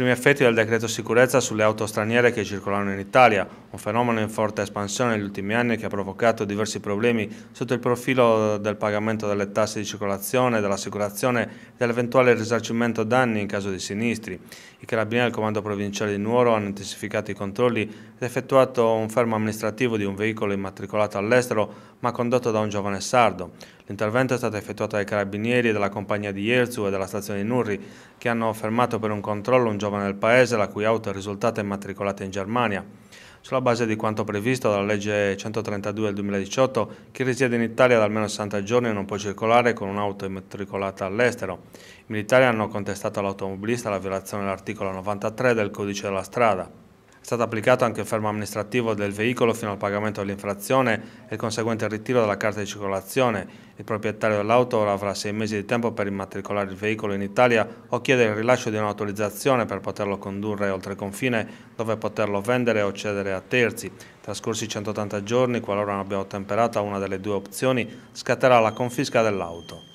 Primi effetti del decreto sicurezza sulle auto straniere che circolano in Italia, un fenomeno in forte espansione negli ultimi anni che ha provocato diversi problemi sotto il profilo del pagamento delle tasse di circolazione, dell'assicurazione e dell'eventuale risarcimento danni in caso di sinistri. I carabinieri del Comando Provinciale di Nuoro hanno intensificato i controlli ed effettuato un fermo amministrativo di un veicolo immatricolato all'estero ma condotto da un giovane sardo. L'intervento è stato effettuato dai carabinieri della compagnia di Ierzu e della stazione di Nurri che hanno fermato per un controllo un giovane giovane del paese, la cui auto è risultata immatricolata in Germania. Sulla base di quanto previsto dalla legge 132 del 2018, chi risiede in Italia da almeno 60 giorni non può circolare con un'auto immatricolata all'estero. I militari hanno contestato all'automobilista la violazione dell'articolo 93 del codice della strada. È stato applicato anche il fermo amministrativo del veicolo fino al pagamento dell'infrazione e il conseguente ritiro della carta di circolazione. Il proprietario dell'auto ora avrà sei mesi di tempo per immatricolare il veicolo in Italia o chiedere il rilascio di un'autorizzazione per poterlo condurre oltre confine dove poterlo vendere o cedere a terzi. Trascorsi 180 giorni, qualora non abbia ottemperato una delle due opzioni, scatterà la confisca dell'auto.